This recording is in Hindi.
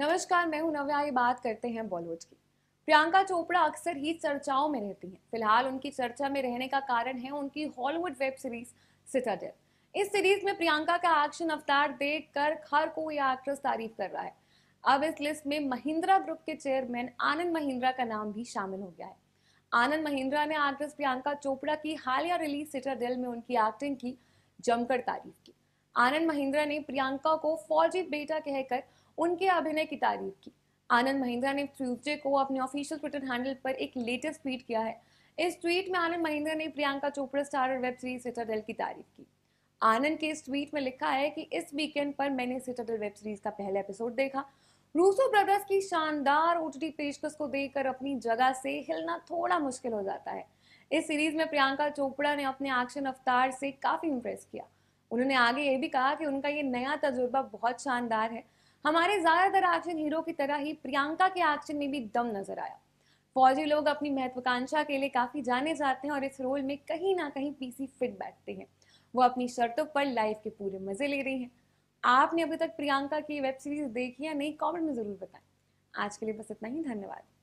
नमस्कार मैं हूं नव्या ये बात करते हैं बॉलीवुड की प्रियंका चोपड़ा अक्सर ही चर्चाओं में रहती हैं फिलहाल उनकी चर्चा में रहने का कारण है उनकी हॉलीवुड वेब सीरीज सिटाडेल इस सीरीज में प्रियंका का एक्शन अवतार देख कर हर कोई एक्ट्रेस तारीफ कर रहा है अब इस लिस्ट में महिंद्रा ग्रुप के चेयरमैन आनंद महिंद्रा का नाम भी शामिल हो गया है आनंद महिंद्रा ने एक्ट्रेस प्रियंका चोपड़ा की हालिया रिलीज सिटाडेल में उनकी एक्टिंग की जमकर तारीफ की आनंद महिंद्रा ने प्रियंका को फौजी बेटा कहकर उनके अभिनय की तारीफ की आनंद महिंद्रा ने ट्यूजडे को अपने ऑफिशियल ट्विटर हैंडल पर एक लेटेस्ट ट्वीट किया है इस ट्वीट में आनंद महिंद्रा ने प्रियंका चोपड़ा स्टार और वेब सीरीज सिटाडेल की तारीफ की आनंद के इस ट्वीट में लिखा है कि इस वीकेंड पर मैंने सिटाडेल वेब सीरीज का पहला एपिसोड देखा रूसो ब्रदर्स की शानदार ओ पेशकश को देखकर अपनी जगह से हिलना थोड़ा मुश्किल हो जाता है इस सीरीज में प्रियंका चोपड़ा ने अपने एक्शन अवतार से काफी इंप्रेस किया उन्होंने आगे ये भी कहा कि उनका ये नया तजुर्बा बहुत शानदार है हमारे ज्यादातर एक्शन हीरो की तरह ही प्रियंका के एक्शन में भी दम नजर आया फौजी लोग अपनी महत्वाकांक्षा के लिए काफी जाने जाते हैं और इस रोल में कहीं ना कहीं पीसी फिट बैठते हैं वो अपनी शर्तों पर लाइफ के पूरे मजे ले रही हैं आपने अभी तक प्रियंका की वेब सीरीज देखी या नहीं कमेंट में जरूर बताएं आज के लिए बस इतना ही धन्यवाद